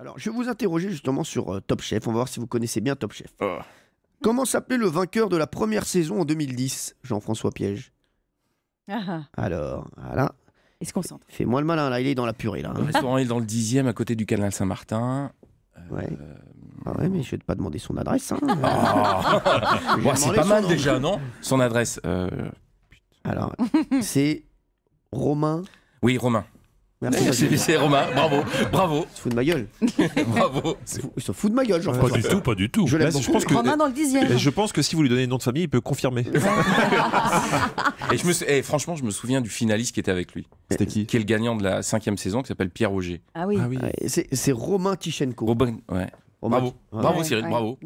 Alors, je vais vous interroger justement sur euh, Top Chef. On va voir si vous connaissez bien Top Chef. Oh. Comment s'appelait le vainqueur de la première saison en 2010, Jean-François Piège ah ah. Alors, voilà. Il se concentre. Fais-moi le malin, hein, là, il est dans la purée, là. Hein. est dans le dixième, à côté du canal Saint-Martin. Euh, ah ouais. mais je vais pas demander son adresse. Hein. Oh. c'est pas mal déjà, non Son adresse. Euh, Alors, c'est Romain. Oui, Romain. Merci. C'est Romain, bravo, bravo. se fout de ma gueule. bravo. Ils se foutent de ma gueule, jean Pas du tout, pas du tout. Je, pense que, Je pense que si vous lui donnez le nom de famille, il peut confirmer. et eh, franchement, je me souviens du finaliste qui était avec lui. C'était qui Qui est le gagnant de la cinquième saison, qui s'appelle Pierre Auger. Ah oui. Ah c'est Romain Tichenko. bravo, bravo Cyril, bravo.